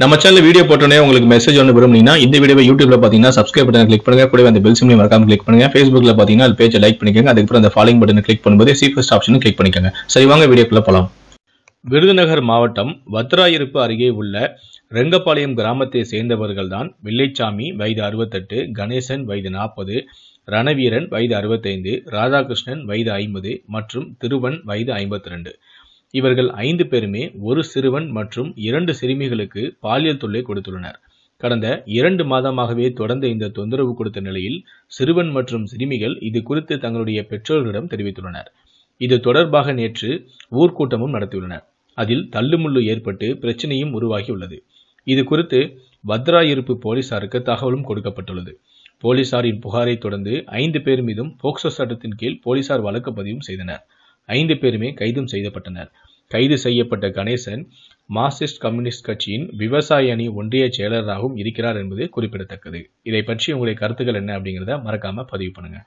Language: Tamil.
நம்ம சேனல் வீடியோ போட்டோன்னே உங்களுக்கு மெசேஜ் ஒன்று விரும்புனீங்கன்னா இந்த வீடியோ யூடியூப்ல பார்த்தீங்கன்னா சப்ஸ்கிரைப் பட்டன் கிளிக் பண்ணுங்க கூட அந்த பெல் சிம்லையும் மறக்காம கிளிக் பண்ணுங்க ஃபேஸ்புக்ல பார்த்தீங்கன்னா அது பேஜை லைக் பண்ணிக்கோங்க அதுக்கப்புறம் அந்த ஃபாலோ பட்டன் கிளிக் பண்ணும்போது ஃபஸ்ட் ஆப்ஷனும் கிளிக் பண்ணிக்கோங்க சரி வாங்க வீடியோக்குள்ள போலாம் விருதுநகர் மாவட்டம் வத்ராயிருப்பு அருகே உள்ள ரெங்கப்பாளையம் கிராமத்தை சேர்ந்தவர்கள் தான் வெள்ளைச்சாமி வயது அறுபத்தெட்டு கணேசன் வயது நாற்பது ரணவீரன் வயது அறுபத்தைந்து ராதாகிருஷ்ணன் வயது ஐம்பது மற்றும் திருவன் வயது ஐம்பத்தி ரெண்டு இவர்கள் ஐந்து பேருமே ஒரு சிறுவன் மற்றும் இரண்டு சிறுமிகளுக்கு பாலியல் தொல்லை கொடுத்துள்ளனர் கடந்த இரண்டு மாதமாகவே தொடர்ந்து இந்த தொந்தரவு கொடுத்த நிலையில் சிறுவன் மற்றும் சிறுமிகள் இது குறித்து தங்களுடைய பெற்றோர்களிடம் தெரிவித்துள்ளனர் இது தொடர்பாக நேற்று ஊர்க்கூட்டமும் நடத்தியுள்ளனர் அதில் தள்ளுமுள்ளு ஏற்பட்டு பிரச்சனையும் உருவாகியுள்ளது இது குறித்து வத்ராயிருப்பு போலீசாருக்கு தகவலும் கொடுக்கப்பட்டுள்ளது போலீசாரின் புகாரை தொடர்ந்து ஐந்து பேர் மீதும் போக்சோ சட்டத்தின் கீழ் போலீசார் வழக்கு பதிவும் செய்தனர் ஐந்து பேருமே கைதும் செய்யப்பட்டனர் கைது செய்யப்பட்ட கணேசன் மார்க்சிஸ்ட் கம்யூனிஸ்ட் கட்சியின் விவசாய அணி ஒன்றிய செயலராகவும் இருக்கிறார் என்பது குறிப்பிடத்தக்கது இதை பற்றி உங்களுடைய கருத்துக்கள் என்ன அப்படிங்கிறத மறக்காம பதிவு பண்ணுங்க